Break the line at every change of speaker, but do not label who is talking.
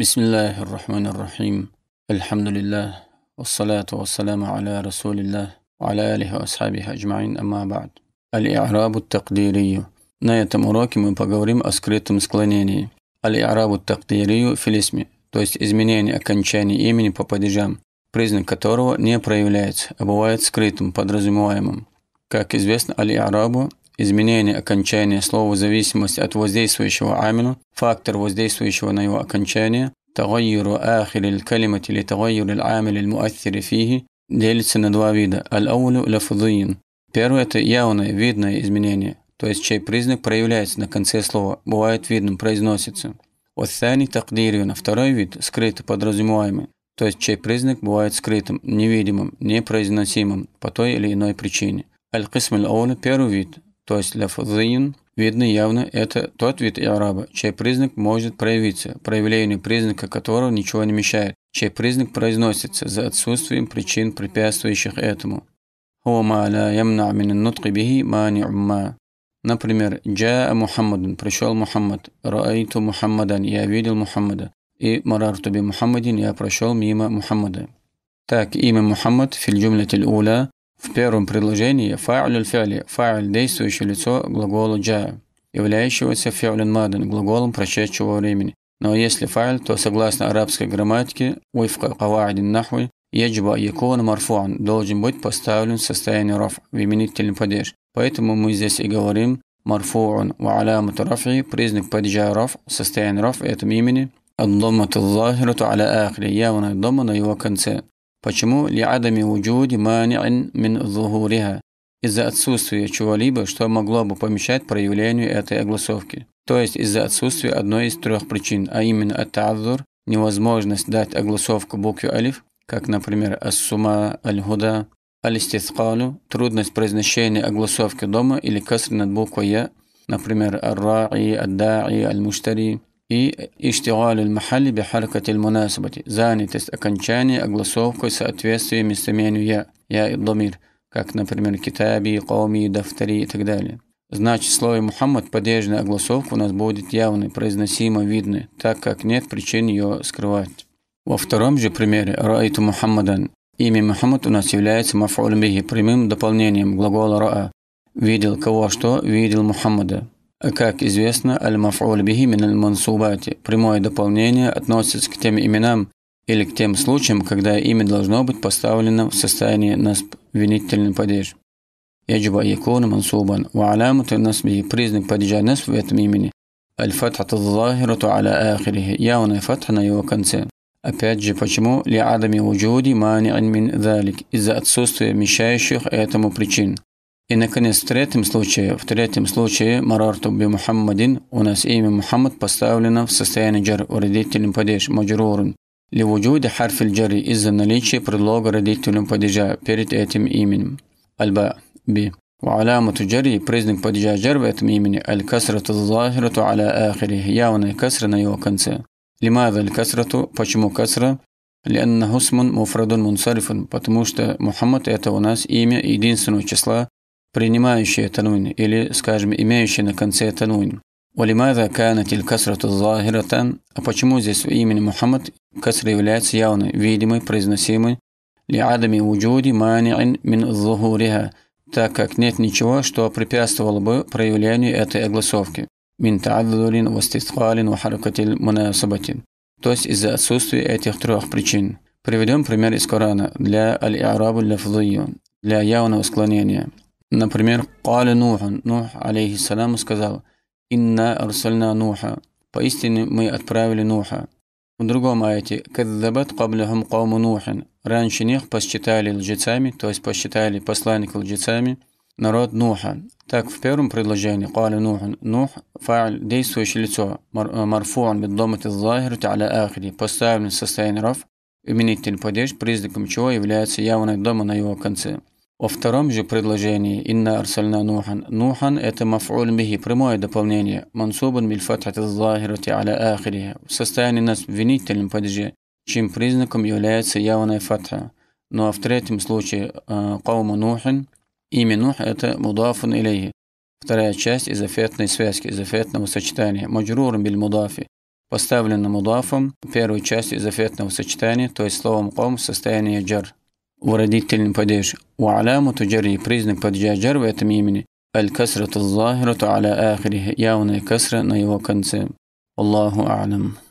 بسم الله الرحمن الرحيم الحمد لله والصلاة والسلام على رسول الله وعلى آله وأصحابه أجمعين أما بعد الإعراب التقديري На этом уроке мы поговорим о скрытом склонении. Аль-Арабу тактирию филисме, то есть изменение окончания имени по падежам, признак которого не проявляется, а бывает скрытым, подразумеваемым. Как известно, Аль-Арабу изменение окончания слова в зависимости от воздействующего амину фактор воздействующего на его окончание, تغير آخر الكلمة لتغير العامل المؤثر فيه делится на два вида. Аль-аулю лафудиин. Первое – это явное, видное изменение, то есть чей признак проявляется на конце слова, бывает видным, произносится. Уссани такдирию на второй вид – скрыто подразумеваемый, то есть чей признак бывает скрытым, невидимым, непроизносимым по той или иной причине. Аль-Кисм первый вид то есть лафзин, видно явно это тот вид араба, чей признак может проявиться, проявлению признака которого ничего не мешает, чей признак произносится за отсутствием причин, препятствующих этому. Например, «Джаа Мухаммадун» – «Пришел Мухаммад», «Раайту Мухаммадан» – «Я видел Мухаммада» и «Марарту би Мухаммадин» – «Я прошел мимо Мухаммада». Так, имя Мухаммад фил джумлятил уля в первом предложении фа'люль фяли, фа'ль – действующее лицо глагола джая, являющегося фя'люн мадан, глаголом прошедшего времени. Но если фа'ль, то согласно арабской грамматике, уйфка кава'дин нахуй, еджба якун марфуан должен быть поставлен в состояние раф в именительный падеж. Поэтому мы здесь и говорим марфуун ва алямату рафи, признак падежа раф, состояние раф в этом имени, الضمة الظاهرة على آخر явная дома на его конце. Почему? Ли адами уджуди мани'ин мин зухуриха. Из-за отсутствия чего-либо, что могло бы помешать проявлению этой огласовки. То есть из-за отсутствия одной из трех причин, а именно атазур, невозможность дать огласовку букве алиф, как, например, ас-сума, аль гуда аль-истисқалу, трудность произношения огласовки дома или каср над буквой я, например, ар-ра'и, ад-да'и, аль-муштари и иштигаль аль-махалли бихаркати аль-мунасабати, занятость, окончание, огласовкой, соответствие местоимению «я», «я» и «домир», как, например, «китаби», «кауми», «дафтари» и так далее. Значит, в слове «Мухаммад» падежная огласовка у нас будет явной, произносимо видной, так как нет причин ее скрывать. Во втором же примере «Раиту Мухаммадан» имя Мухаммад у нас является мафулем прямым дополнением глагола «Раа». «Видел кого что?» «Видел Мухаммада». Как известно, аль-маф'уль бихи мин аль-мансубати. Прямое дополнение относится к тем именам или к тем случаям, когда имя должно быть поставлено в состоянии насп винительный падеж. Яджиба якуна мансубан. Ва алямату насби. Признак падежа насп в этом имени. Аль-фатхату захирату аля ахирихи. Явная фатха на его конце. Опять же, почему? Ли адами уджуди мани мин залик. Из-за отсутствия мешающих этому причин. И, наконец, в третьем случае, в третьем случае, марарту би Мухаммадин, у нас имя Мухаммад поставлено в состоянии джар, родителям падеж, маджрурун. Ливуджуди харфиль джари из-за наличия предлога родителям падежа перед этим именем. Альба, би. وعلامة جري признак падежа جر в этом имени الكسرة الظاهرة على آخره явная касра на его конце. لماذا الكسرة? Почему касра? لأنه اسم مفرد мунсарифун. потому что Мухаммад это у нас имя единственного числа принимающие тануин или, скажем, имеющие на конце тануин. Улимада канатиль касрату захиратан, а почему здесь в имени Мухаммад касра является явно видимой, произносимой, ли адами уджуди маниин мин зухуриха, так как нет ничего, что препятствовало бы проявлению этой огласовки. Мин тааддулин вастисхалин вахаракатиль мунасабатин. То есть из-за отсутствия этих трех причин. Приведем пример из Корана для аль-Арабу для для явного склонения. Например, «Кали Нуху» Нух, алейхиссалам, сказал «Инна арсальна Нуха» «Поистине мы отправили Нуха». В другом аяте «Каддабат каблихам кауму Нухин» «Раньше них посчитали лжецами», то есть посчитали посланника лжецами, народ Нуха. Так, в первом предложении «Кали Нухун» Нух – фа'ль, действующее лицо, э, марфуан биддомат захир та'ля ахри, поставлен в состоянии рав, именитель падеж, признаком чего является явное дома на его конце. Во втором же предложении «Инна арсальна нухан» «Нухан» – это маф'уль бихи, прямое дополнение, мансубан биль фатхати захирати аля ахири, в состоянии нас в винительном падеже, чем признаком является явная фатха. Ну а в третьем случае э, «Каума нухан» имя Нух – это мудафун илейхи, вторая часть изофетной связки, изофетного сочетания, маджрурм биль мудафи, поставлена мудафом, первой частью изофетного сочетания, то есть словом «ком» в состоянии джар. ورديت падеж وعلامة جري признак падежа в этом имени الكسرة الظاهرة على آخره явная касра на его конце. Аллаху а'лам.